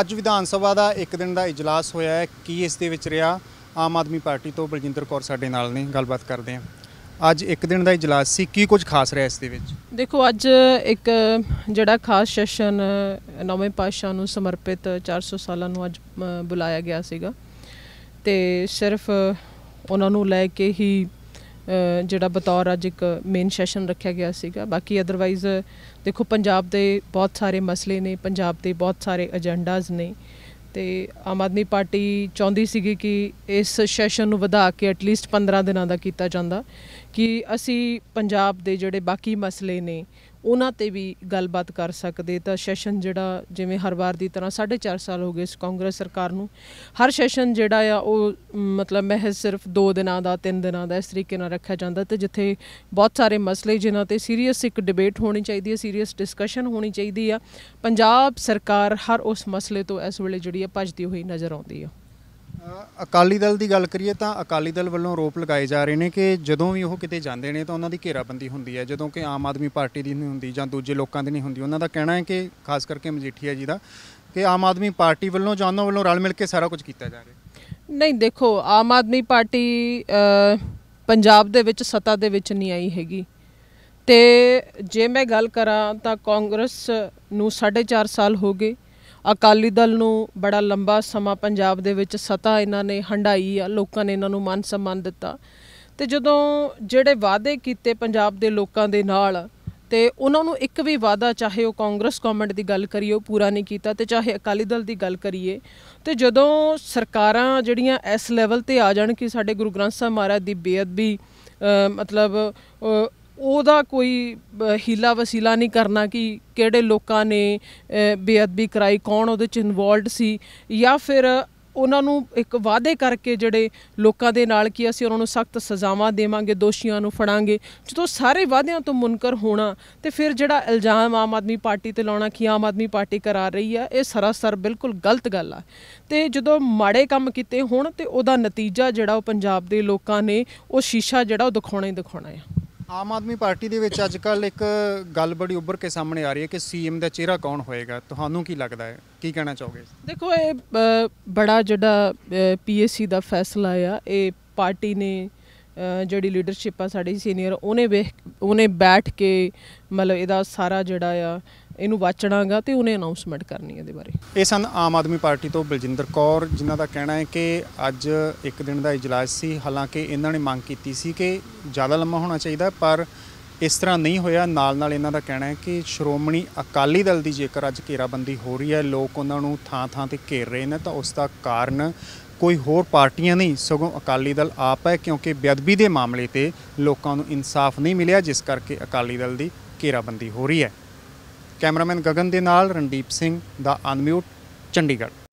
ਅੱਜ ਵਿਧਾਨ ਸਭਾ ਦਾ ਇੱਕ ਦਿਨ ਦਾ ਇਜਲਾਸ ਹੋਇਆ ਹੈ ਕੀ ਇਸ ਦੇ ਵਿੱਚ ਰਿਹਾ ਆਮ ਆਦਮੀ ਪਾਰਟੀ ਤੋਂ ਬਲਜਿੰਦਰ ਕੌਰ ਸਾਡੇ ਨਾਲ ਨੇ ਗੱਲਬਾਤ ਕਰਦੇ ਹਾਂ ਅੱਜ ਇੱਕ ਦਿਨ ਦਾ ਇਜਲਾਸ ਸੀ ਕੀ ਕੁਝ ਖਾਸ ਰਿਹਾ ਇਸ ਦੇ ਵਿੱਚ ਦੇਖੋ ਅੱਜ ਇੱਕ ਜਿਹੜਾ ਖਾਸ ਸੈਸ਼ਨ ਨਵੇਂ ਪਾਸ਼ਾ ਨੂੰ ਸਮਰਪਿਤ 400 ਸਾਲਾਂ ਨੂੰ ਅੱਜ ਬੁਲਾਇਆ ਗਿਆ ਸੀਗਾ ਤੇ ਸਿਰਫ ਉਹਨਾਂ ਨੂੰ ਲੈ ਕੇ ਹੀ ਜਿਹੜਾ ਬਤੌਰ ਅੱਜ ਇੱਕ ਮੇਨ ਸੈਸ਼ਨ ਰੱਖਿਆ ਗਿਆ ਸੀਗਾ ਬਾਕੀ ਅਦਰਵਾਈਜ਼ ਦੇਖੋ ਪੰਜਾਬ ਦੇ ਬਹੁਤ ਸਾਰੇ ਮਸਲੇ ਨੇ ਪੰਜਾਬ ਦੇ ਬਹੁਤ ਸਾਰੇ ਏਜੰਡਾਜ਼ ਨੇ ਤੇ ਆਮ ਆਦਮੀ ਪਾਰਟੀ ਚਾਹੁੰਦੀ ਸੀਗੀ ਕਿ ਇਸ ਸੈਸ਼ਨ ਨੂੰ ਵਧਾ ਕੇ ਐਟਲੀਸਟ 15 ਦਿਨਾਂ ਦਾ ਕੀਤਾ ਜਾਂਦਾ ਕਿ ਅਸੀਂ ਪੰਜਾਬ ਦੇ ਜਿਹੜੇ ਬਾਕੀ ਮਸਲੇ ਨੇ ਉਹਨਾਂ ਤੇ ਵੀ ਗੱਲਬਾਤ ਕਰ ਸਕਦੇ ਤਾਂ ਸੈਸ਼ਨ ਜਿਹੜਾ ਜਿਵੇਂ ਹਰ ਵਾਰ ਦੀ ਤਰ੍ਹਾਂ 4.5 ਸਾਲ ਹੋ ਗਏ ਇਸ ਕਾਂਗਰਸ ਸਰਕਾਰ ਨੂੰ ਹਰ ਸੈਸ਼ਨ ਜਿਹੜਾ ਆ ਉਹ ਮਤਲਬ ਮਹਿਜ਼ ਸਿਰਫ 2 ਦਿਨਾਂ ਦਾ 3 ਦਿਨਾਂ ਦਾ ਇਸ ਤਰੀਕੇ ਨਾਲ ਰੱਖਿਆ ਜਾਂਦਾ ਤੇ ਜਿੱਥੇ ਬਹੁਤ ਸਾਰੇ ਮਸਲੇ ਜਿਨ੍ਹਾਂ ਤੇ ਸੀਰੀਅਸ ਇੱਕ ਡਿਬੇਟ ਹੋਣੀ ਚਾਹੀਦੀ ਹੈ ਸੀਰੀਅਸ ਡਿਸਕਸ਼ਨ ਹੋਣੀ ਚਾਹੀਦੀ ਆ ਪੰਜਾਬ ਸਰਕਾਰ ਹਰ ਉਸ ਮਸਲੇ ਤੋਂ ਇਸ ਵੇਲੇ ਜਿਹੜੀ ਆ ਭੱਜਦੀ ਹੋਈ ਨਜ਼ਰ ਆਉਂਦੀ ਆ ਅਕਾਲੀ ਦਲ ਦੀ ਗੱਲ ਕਰੀਏ ਤਾਂ ਅਕਾਲੀ ਦਲ ਵੱਲੋਂ ਆਰੋਪ ਲਗਾਏ ਜਾ ਰਹੇ ਨੇ ਕਿ ਜਦੋਂ ਵੀ ਉਹ ਕਿਤੇ ਜਾਂਦੇ ਨੇ ਤਾਂ ਉਹਨਾਂ ਦੀ ਘੇਰਾਬੰਦੀ ਹੁੰਦੀ ਹੈ ਜਦੋਂ ਕਿ ਆਮ ਆਦਮੀ ਪਾਰਟੀ ਦੀ ਨਹੀਂ ਹੁੰਦੀ ਜਾਂ ਦੂਜੇ ਲੋਕਾਂ ਦੀ ਨਹੀਂ ਹੁੰਦੀ ਉਹਨਾਂ ਦਾ ਕਹਿਣਾ ਹੈ ਕਿ ਖਾਸ ਕਰਕੇ ਮਜੀਠੀਆ ਜੀ ਦਾ ਕਿ ਆਮ ਆਦਮੀ ਪਾਰਟੀ ਵੱਲੋਂ ਜਾਂ ਉਹਨਾਂ ਵੱਲੋਂ ਰਲ ਮਿਲ ਕੇ ਸਾਰਾ ਕੁਝ ਕੀਤਾ ਜਾ ਰਿਹਾ ਨਹੀਂ ਦੇਖੋ ਆਮ ਆਦਮੀ ਪਾਰਟੀ ਪੰਜਾਬ ਦੇ ਵਿੱਚ ਸੱਤਾ ਦੇ ਵਿੱਚ ਨਹੀਂ ਆਈ ਹੈਗੀ ਤੇ ਜੇ ਮੈਂ ਗੱਲ ਕਰਾਂ ਤਾਂ ਕਾਂਗਰਸ ਨੂੰ 4.5 ਸਾਲ ਹੋ ਗਏ ਅਕਾਲੀ ਦਲ ਨੂੰ ਬੜਾ ਲੰਬਾ ਸਮਾਂ ਪੰਜਾਬ ਦੇ ਵਿੱਚ ਸਤਾ ਇਹਨਾਂ ਨੇ ਹੰਡਾਈ ਆ ਲੋਕਾਂ ਨੇ ਇਹਨਾਂ ਨੂੰ ਮਾਨ ਸਨਮਾਨ ਦਿੱਤਾ ਤੇ ਜਦੋਂ ਜਿਹੜੇ ਵਾਅਦੇ ਕੀਤੇ ਪੰਜਾਬ ਦੇ ਲੋਕਾਂ ਦੇ ਨਾਲ ਤੇ ਉਹਨਾਂ ਨੂੰ ਇੱਕ ਵੀ ਵਾਅਦਾ ਚਾਹੇ ਉਹ ਕਾਂਗਰਸ ਗਵਰਨਮੈਂਟ ਦੀ ਗੱਲ ਕਰੀਏ ਉਹ ਪੂਰਾ ਨਹੀਂ ਕੀਤਾ ਤੇ ਚਾਹੇ ਅਕਾਲੀ ਦਲ ਦੀ ਗੱਲ ਕਰੀਏ ਤੇ ਜਦੋਂ ਸਰਕਾਰਾਂ ਜਿਹੜੀਆਂ ਇਸ ਲੈਵਲ ਤੇ ਆ ਜਾਣ ਕਿ ਸਾਡੇ ਗੁਰੂ ਗ੍ਰੰਥ ਸਾਹਿਬ ਮਹਾਰਾਜ ਦੀ ਬੇਅਦਬੀ ਮਤਲਬ ਉਹਦਾ ਕੋਈ ਹੀਲਾ ਵਸੀਲਾ ਨਹੀਂ ਕਰਨਾ ਕਿ ਕਿਹੜੇ ਲੋਕਾਂ ਨੇ ਬੇਅਦਬੀ ਕਰਾਈ ਕੌਣ ਉਹਦੇ ਚ ਇਨਵੋਲਡ ਸੀ ਜਾਂ ਫਿਰ ਉਹਨਾਂ ਨੂੰ ਇੱਕ ਵਾਅਦੇ ਕਰਕੇ ਜਿਹੜੇ ਲੋਕਾਂ ਦੇ ਨਾਲ ਕੀ ਅਸੀਂ ਉਹਨਾਂ ਨੂੰ ਸਖਤ ਸਜ਼ਾਵਾਂ ਦੇਵਾਂਗੇ ਦੋਸ਼ੀਆਂ ਨੂੰ ਫੜਾਂਗੇ ਜਦੋਂ ਸਾਰੇ ਵਾਅਦਿਆਂ ਤੋਂ ਮੁਨਕਰ ਹੋਣਾ ਤੇ ਫਿਰ ਜਿਹੜਾ ਇਲਜ਼ਾਮ ਆਮ ਆਦਮੀ ਪਾਰਟੀ ਤੇ ਲਾਉਣਾ ਕਿ ਆਮ ਆਦਮੀ ਪਾਰਟੀ ਕਰਾ ਰਹੀ ਆ ਇਹ ਸਰਾਸਰ ਬਿਲਕੁਲ ਗਲਤ ਗੱਲ ਆ ਤੇ ਜਦੋਂ ਮਾੜੇ ਕੰਮ ਕੀਤੇ ਹੋਣ ਤੇ ਉਹਦਾ ਨਤੀਜਾ ਜਿਹੜਾ ਉਹ ਪੰਜਾਬ ਦੇ ਲੋਕਾਂ ਨੇ ਉਹ ਸ਼ੀਸ਼ਾ ਜਿਹੜਾ ਉਹ ਦਿਖਾਉਣਾ ਹੀ ਦਿਖਾਉਣਾ ਆ ਆਮ ਆਦਮੀ ਪਾਰਟੀ ਦੇ ਵਿੱਚ ਅੱਜ ਕੱਲ ਇੱਕ ਗੱਲ ਬੜੀ ਉੱਭਰ ਕੇ ਸਾਹਮਣੇ ਆ ਰਹੀ ਹੈ ਕਿ ਸੀਐਮ ਦਾ ਚਿਹਰਾ ਕੌਣ ਹੋਏਗਾ ਤੁਹਾਨੂੰ ਕੀ ਲੱਗਦਾ ਹੈ ਕੀ ਕਹਿਣਾ ਚਾਹੋਗੇ ਦੇਖੋ ਇਹ ਬੜਾ ਜਿਹੜਾ ਪੀਐਸਸੀ ਦਾ ਫੈਸਲਾ ਆ ਇਹ ਪਾਰਟੀ ਨੇ ਜਿਹੜੀ ਲੀਡਰਸ਼ਿਪ ਆ ਸਾਡੀ ਸੀਨੀਅਰ ਉਹਨੇ ਉਹਨੇ ਬੈਠ ਕੇ ਮਤਲਬ ਇਹਦਾ ਸਾਰਾ ਜਿਹੜਾ ਆ ਇਹਨੂੰ ਵਾਚਣਾਗਾ ਤੇ ਉਹਨੇ ਅਨਾਉਂਸਮੈਂਟ ਕਰਨੀ ਇਹਦੇ ਬਾਰੇ ਇਹ ਸਨ ਆਮ ਆਦਮੀ ਪਾਰਟੀ ਤੋਂ ਬਲਜਿੰਦਰ ਕੌਰ ਜਿਨ੍ਹਾਂ ਦਾ ਕਹਿਣਾ ਹੈ ਕਿ ਅੱਜ ਇੱਕ ਦਿਨ ਦਾ ਇਜਲਾਸ ਸੀ ਹਾਲਾਂਕਿ ਇਹਨਾਂ ਨੇ ਮੰਗ ਕੀਤੀ ਸੀ ਕਿ ਜ਼ਿਆਦਾ ਲੰਮਾ ਹੋਣਾ ਚਾਹੀਦਾ ਪਰ ਇਸ ਤਰ੍ਹਾਂ ਨਹੀਂ ਹੋਇਆ ਨਾਲ ਨਾਲ ਇਹਨਾਂ ਦਾ ਕਹਿਣਾ ਹੈ ਕਿ ਸ਼੍ਰੋਮਣੀ ਅਕਾਲੀ ਦਲ ਦੀ ਜੇਕਰ ਅੱਜ ਘੇਰਾਬੰਦੀ ਹੋ ਰਹੀ ਹੈ ਲੋਕ ਉਹਨਾਂ ਨੂੰ ਥਾਂ-ਥਾਂ ਤੇ ਘੇਰ ਰਹੇ ਨੇ ਤਾਂ ਉਸ ਦਾ ਕਾਰਨ ਕੋਈ ਹੋਰ ਪਾਰਟੀਆਂ ਨਹੀਂ ਸਗੋਂ ਅਕਾਲੀ ਦਲ ਆਪ ਹੈ ਕਿਉਂਕਿ ਬੇਅਦਬੀ ਦੇ ਮਾਮਲੇ ਤੇ ਲੋਕਾਂ ਨੂੰ ਇਨਸਾਫ ਨਹੀਂ ਮਿਲਿਆ ਜਿਸ ਕਰਕੇ ਅਕਾਲੀ ਦਲ ਦੀ ਘੇਰਾਬੰਦੀ ਹੋ ਰਹੀ ਹੈ ਕੈਮਰਾਮੈਨ ਗਗਨ ਦੇ ਨਾਲ ਰਣਦੀਪ ਸਿੰਘ ਦਾ ਅਨਮਿਊਟ ਚੰਡੀਗੜ੍ਹ